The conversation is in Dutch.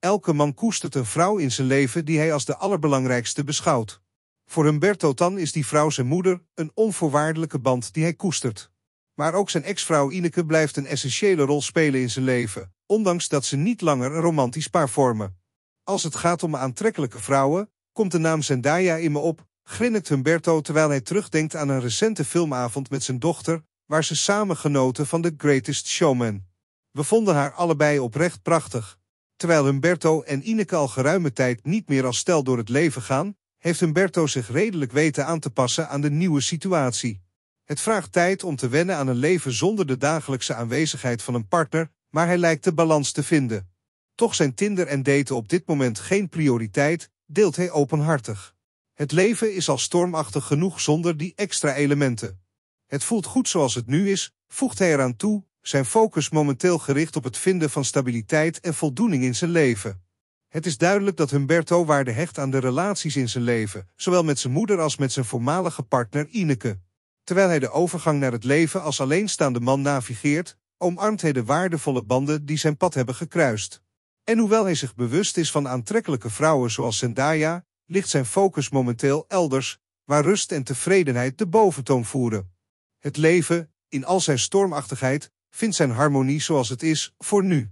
Elke man koestert een vrouw in zijn leven die hij als de allerbelangrijkste beschouwt. Voor Humberto Tan is die vrouw zijn moeder, een onvoorwaardelijke band die hij koestert. Maar ook zijn ex-vrouw Ineke blijft een essentiële rol spelen in zijn leven, ondanks dat ze niet langer een romantisch paar vormen. Als het gaat om aantrekkelijke vrouwen, komt de naam Zendaya in me op, grinnikt Humberto terwijl hij terugdenkt aan een recente filmavond met zijn dochter, waar ze samen genoten van The Greatest Showman. We vonden haar allebei oprecht prachtig, Terwijl Humberto en Ineke al geruime tijd niet meer als stel door het leven gaan, heeft Humberto zich redelijk weten aan te passen aan de nieuwe situatie. Het vraagt tijd om te wennen aan een leven zonder de dagelijkse aanwezigheid van een partner, maar hij lijkt de balans te vinden. Toch zijn Tinder en daten op dit moment geen prioriteit, deelt hij openhartig. Het leven is al stormachtig genoeg zonder die extra elementen. Het voelt goed zoals het nu is, voegt hij eraan toe, zijn focus momenteel gericht op het vinden van stabiliteit en voldoening in zijn leven. Het is duidelijk dat Humberto waarde hecht aan de relaties in zijn leven, zowel met zijn moeder als met zijn voormalige partner Ineke. Terwijl hij de overgang naar het leven als alleenstaande man navigeert, omarmt hij de waardevolle banden die zijn pad hebben gekruist. En hoewel hij zich bewust is van aantrekkelijke vrouwen zoals Zendaya, ligt zijn focus momenteel elders, waar rust en tevredenheid de boventoon voeren. Het leven, in al zijn stormachtigheid, vindt zijn harmonie zoals het is voor nu.